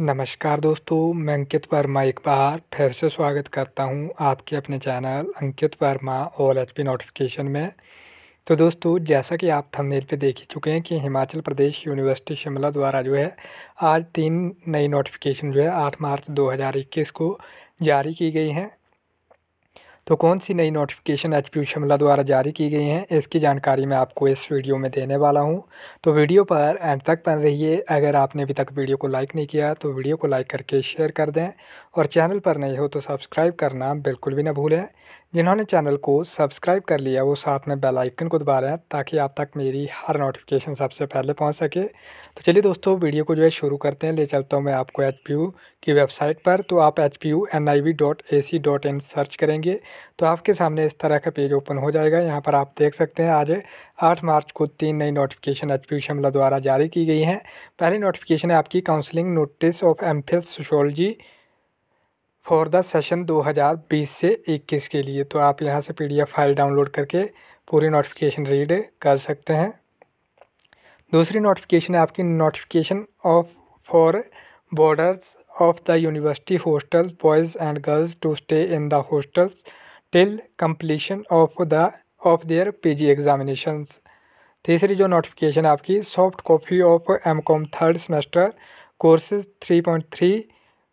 नमस्कार दोस्तों मैं अंकित वर्मा एक बार फिर से स्वागत करता हूं आपके अपने channel Ankit Verma all H P notification में तो दोस्तों जैसा कि आप थंबनेल पे देख ही चुके हैं कि हिमाचल प्रदेश यूनिवर्सिटी शिमला द्वारा जो है आज तीन नई नोटिफिकेशन जो है आठ मार्च इक्कीस को जारी की गई हैं तो कौन सी नई नोटिफिकेशन एच पी शिमला द्वारा जारी की गई हैं इसकी जानकारी मैं आपको इस वीडियो में देने वाला हूं तो वीडियो पर एंड तक बन रहिए अगर आपने अभी तक वीडियो को लाइक नहीं किया तो वीडियो को लाइक करके शेयर कर दें और चैनल पर नहीं हो तो सब्सक्राइब करना बिल्कुल भी ना भूलें जिन्होंने चैनल को सब्सक्राइब कर लिया वो साथ में बेल आइकन को दबा रहे हैं ताकि आप तक मेरी हर नोटिफिकेशन सबसे पहले पहुंच सके तो चलिए दोस्तों वीडियो को जो है शुरू करते हैं ले चलता हूँ मैं आपको एच की वेबसाइट पर तो आप H P U N I V dot A C dot in search करेंगे तो आपके सामने इस तरह का पेज ओपन हो जाएगा यहाँ पर आप देख सकते हैं आज आठ मार्च को तीन नई नोटिफिकेशन एच पी शिमला द्वारा जारी की गई हैं पहली नोटिफिकेशन है आपकी counselling notice of M Phil sociology for the session 2020 से 21 के लिए तो आप यहाँ से पीडीएफ फाइल डाउनलोड करके पूरी नोटिफिकेशन रीड कर सकते हैं दूसरी नोटिफिकेशन है आपकी notification of for borders of the university hostels boys and girls to stay in the hostels till completion of the of their G examinations तीसरी जो नोटिफिकेशन आपकी soft copy of M Com third semester courses three point three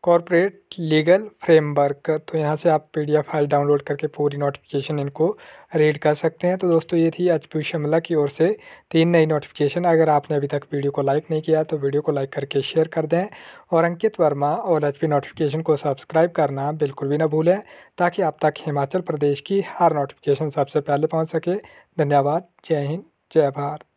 corporate legal framework तो यहाँ से आप P file download करके पूरी notification इनको रीड कर सकते हैं तो दोस्तों ये थी आज पी शिमला की ओर से तीन नई नोटिफिकेशन अगर आपने अभी तक वीडियो को लाइक नहीं किया तो वीडियो को लाइक करके शेयर कर दें और अंकित वर्मा और एच नोटिफिकेशन को सब्सक्राइब करना बिल्कुल भी ना भूलें ताकि आप तक हिमाचल प्रदेश की हर नोटिफिकेशन सबसे पहले पहुँच सके धन्यवाद जय हिंद जय भारत